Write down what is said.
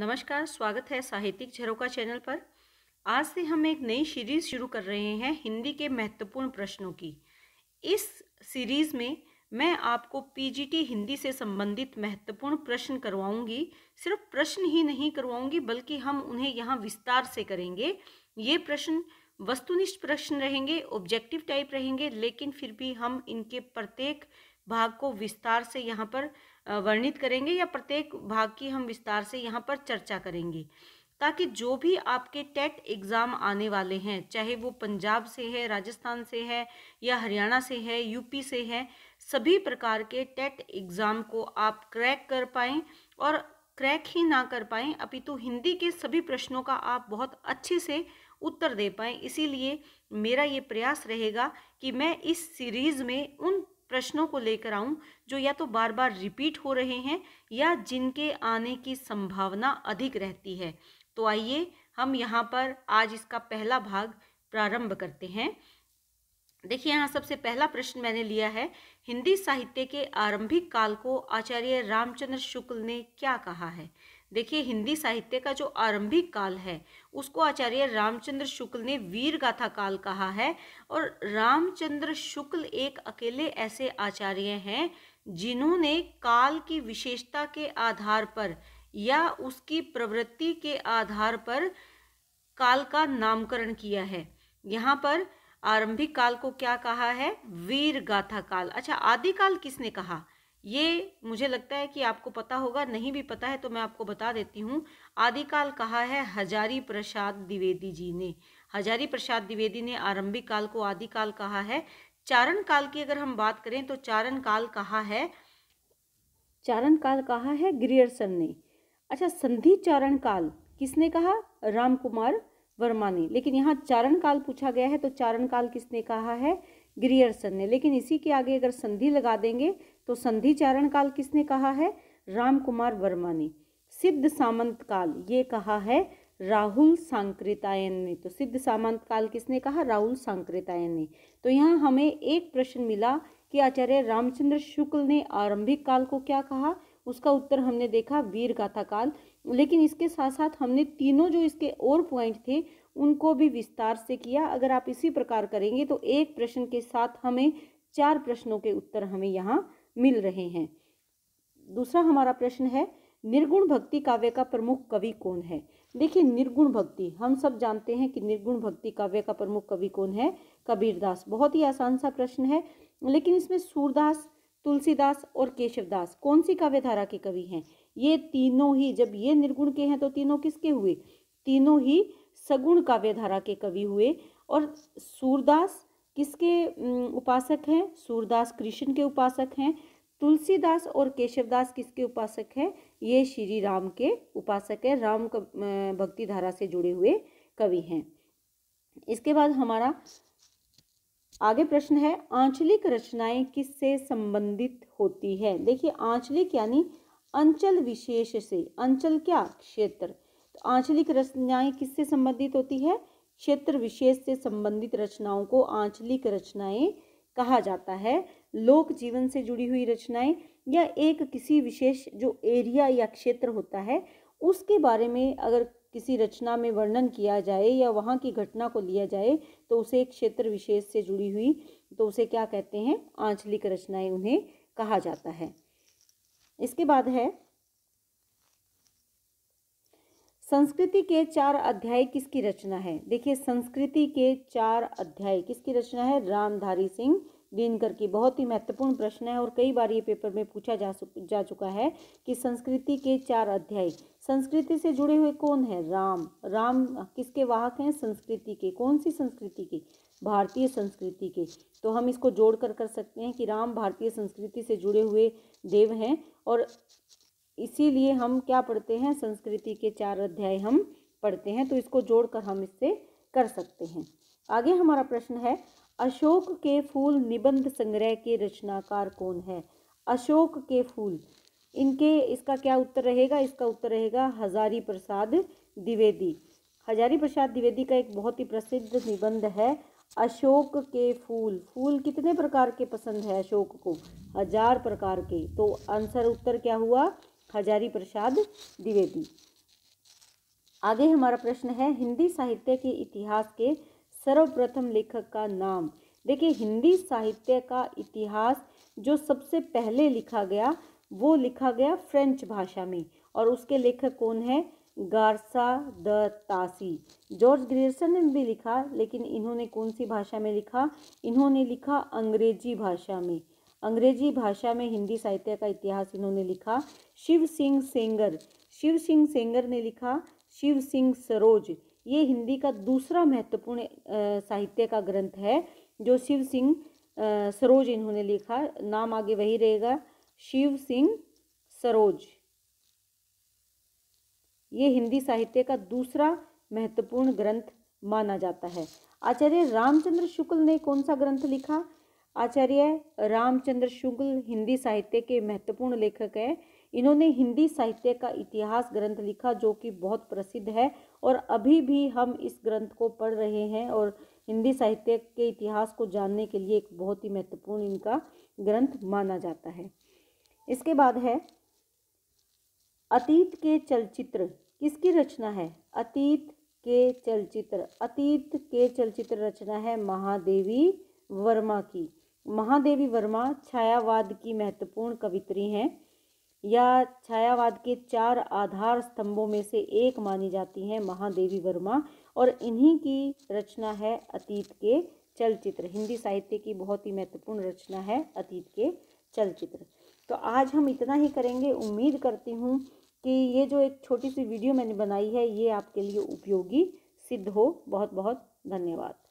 नमस्कार स्वागत है साहित्यिक झरोका चैनल पर आज से हम एक नई सीरीज़ शुरू कर रहे हैं हिंदी के महत्वपूर्ण प्रश्नों की इस सीरीज़ में मैं आपको पीजीटी हिंदी से संबंधित महत्वपूर्ण प्रश्न करवाऊंगी सिर्फ प्रश्न ही नहीं करवाऊंगी बल्कि हम उन्हें यहाँ विस्तार से करेंगे ये प्रश्न वस्तुनिष्ठ प्रश्न रहेंगे ऑब्जेक्टिव टाइप रहेंगे लेकिन फिर भी हम इनके प्रत्येक भाग को विस्तार से यहाँ पर वर्णित करेंगे या प्रत्येक भाग की हम विस्तार से यहाँ पर चर्चा करेंगे ताकि जो भी आपके टेट एग्ज़ाम आने वाले हैं चाहे वो पंजाब से है राजस्थान से है या हरियाणा से है यूपी से है सभी प्रकार के टेट एग्ज़ाम को आप क्रैक कर पाएँ और क्रैक ही ना कर पाएँ अपितु हिंदी के सभी प्रश्नों का आप बहुत अच्छे से उत्तर दे पाएँ इसीलिए मेरा ये प्रयास रहेगा कि मैं इस सीरीज़ में उन प्रश्नों को लेकर आऊं जो या तो बार बार रिपीट हो रहे हैं या जिनके आने की संभावना अधिक रहती है तो आइए हम यहाँ पर आज इसका पहला भाग प्रारंभ करते हैं देखिए यहाँ सबसे पहला प्रश्न मैंने लिया है हिंदी साहित्य के आरंभिक काल को आचार्य रामचंद्र शुक्ल ने क्या कहा है देखिए हिंदी साहित्य का जो आरंभिक काल है उसको आचार्य रामचंद्र शुक्ल ने वीर गाथा काल कहा है और रामचंद्र शुक्ल एक अकेले ऐसे आचार्य हैं जिन्होंने काल की विशेषता के आधार पर या उसकी प्रवृत्ति के आधार पर काल का नामकरण किया है यहाँ पर आरंभिक काल को क्या कहा है वीर गाथा काल अच्छा आदि काल किसने कहा ये मुझे लगता है कि आपको पता होगा नहीं भी पता है तो मैं आपको बता देती हूँ आदिकाल कहा है हजारी प्रसाद द्विवेदी जी ने हजारी प्रसाद द्विवेदी ने आरंभिक काल को आदिकाल कहा है चारण काल की अगर हम बात करें तो चारण काल कहा है चारण काल कहा है ग्रियर्सन ने अच्छा संधि चारण काल किसने कहा राम कुमार वर्मा ने लेकिन यहाँ चारण काल पूछा गया है तो चारण काल किसने कहा है ग्रियर्सन ने लेकिन इसी के आगे अगर संधि लगा देंगे तो संधि चारण काल किसने कहा है राम कुमार वर्मा ने सिद्ध सामंत काल ये कहा है राहुल सांकृतायन ने तो सिद्ध सामंत काल किसने कहा राहुल सांकृतायन ने तो यहाँ हमें एक प्रश्न मिला कि आचार्य रामचंद्र शुक्ल ने आरंभिक काल को क्या कहा उसका उत्तर हमने देखा वीर गाथा काल लेकिन इसके साथ साथ हमने तीनों जो इसके और पॉइंट थे उनको भी विस्तार से किया अगर आप इसी प्रकार करेंगे तो एक प्रश्न के साथ हमें चार प्रश्नों के उत्तर हमें यहाँ मिल रहे हैं दूसरा हमारा प्रश्न है निर्गुण भक्ति काव्य का प्रमुख कवि कौन है देखिए निर्गुण भक्ति हम सब जानते हैं कि निर्गुण भक्ति काव्य का प्रमुख कवि कौन है कबीरदास बहुत ही आसान सा प्रश्न है लेकिन इसमें सूरदास तुलसीदास और केशवदास कौन सी काव्य धारा के कवि हैं ये तीनों ही जब ये निर्गुण के हैं तो तीनों किसके हुए तीनों ही सगुण काव्य धारा के कवि हुए और सूरदास किसके उपासक हैं सूरदास कृष्ण के उपासक हैं तुलसीदास और केशवदास किसके उपासक हैं ये श्री राम के उपासक है राम भक्ति धारा से जुड़े हुए कवि हैं इसके बाद हमारा आगे प्रश्न है आंचलिक रचनाएं किससे संबंधित होती है देखिए आंचलिक यानी अंचल विशेष से अंचल क्या क्षेत्र तो आंचलिक रचनाएं किससे संबंधित होती है क्षेत्र विशेष से संबंधित रचनाओं को आंचलिक रचनाएं कहा जाता है लोक जीवन से जुड़ी हुई रचनाएं या एक किसी विशेष जो एरिया या क्षेत्र होता है उसके बारे में अगर किसी रचना में वर्णन किया जाए या वहाँ की घटना को लिया जाए तो उसे एक क्षेत्र विशेष से जुड़ी हुई तो उसे क्या कहते हैं आंचलिक रचनाएं उन्हें कहा जाता है इसके बाद है संस्कृति के चार अध्याय किसकी रचना है देखिए संस्कृति के चार अध्याय किसकी रचना है रामधारी सिंह दिनकर की बहुत ही महत्वपूर्ण प्रश्न है और कई बार ये पेपर में पूछा जा जा चुका है कि संस्कृति के चार अध्याय संस्कृति से जुड़े हुए कौन है राम राम किसके वाहक हैं संस्कृति के कौन सी संस्कृति के भारतीय संस्कृति के तो हम इसको जोड़ कर कर सकते हैं कि राम भारतीय संस्कृति से जुड़े हुए देव हैं और इसीलिए हम क्या पढ़ते हैं संस्कृति के चार अध्याय हम पढ़ते हैं तो इसको जोड़कर हम इससे कर सकते हैं आगे हमारा प्रश्न है अशोक के फूल निबंध संग्रह के रचनाकार कौन है अशोक के फूल इनके इसका क्या उत्तर रहेगा इसका उत्तर रहेगा हजारी प्रसाद द्विवेदी हजारी प्रसाद द्विवेदी का एक बहुत ही प्रसिद्ध निबंध है अशोक के फूल फूल कितने प्रकार के पसंद है अशोक को हजार प्रकार के तो आंसर उत्तर क्या हुआ हजारी प्रसाद द्विवेदी आगे हमारा प्रश्न है हिंदी साहित्य के इतिहास के सर्वप्रथम लेखक का नाम देखिए हिंदी साहित्य का इतिहास जो सबसे पहले लिखा गया वो लिखा गया फ्रेंच भाषा में और उसके लेखक कौन है Garcin de Tassy George Grierson ने भी लिखा लेकिन इन्होंने कौन सी भाषा में लिखा इन्होंने लिखा अंग्रेजी भाषा में अंग्रेजी भाषा में हिंदी साहित्य का इतिहास इन्होंने लिखा शिव सिंह सेंगर शिव सिंह सेंगर ने लिखा शिव सिंह सरोज ये हिंदी का दूसरा महत्वपूर्ण साहित्य का ग्रंथ है जो शिव सिंह सरोज इन्होंने लिखा नाम आगे वही रहेगा शिव सिंह सरोज ये हिंदी साहित्य का दूसरा महत्वपूर्ण ग्रंथ माना जाता है आचार्य रामचंद्र शुक्ल ने कौन सा ग्रंथ लिखा आचार्य रामचंद्र शुक्ल हिंदी साहित्य के महत्वपूर्ण लेखक हैं इन्होंने हिंदी साहित्य का इतिहास ग्रंथ लिखा जो कि बहुत प्रसिद्ध है और अभी भी हम इस ग्रंथ को पढ़ रहे हैं और हिंदी साहित्य के इतिहास को जानने के लिए एक बहुत ही महत्वपूर्ण इनका ग्रंथ माना जाता है इसके बाद है अतीत के चलचित्र किसकी रचना है अतीत के चलचित्र अतीत के चलचित्र रचना है महादेवी वर्मा की महादेवी वर्मा छायावाद की महत्वपूर्ण कवित्री हैं या छायावाद के चार आधार स्तंभों में से एक मानी जाती हैं महादेवी वर्मा और इन्हीं की रचना है अतीत के चलचित्र हिंदी साहित्य की बहुत ही महत्वपूर्ण रचना है अतीत के चलचित्र तो आज हम इतना ही करेंगे उम्मीद करती हूँ कि ये जो एक छोटी सी वीडियो मैंने बनाई है ये आपके लिए उपयोगी सिद्ध हो बहुत बहुत धन्यवाद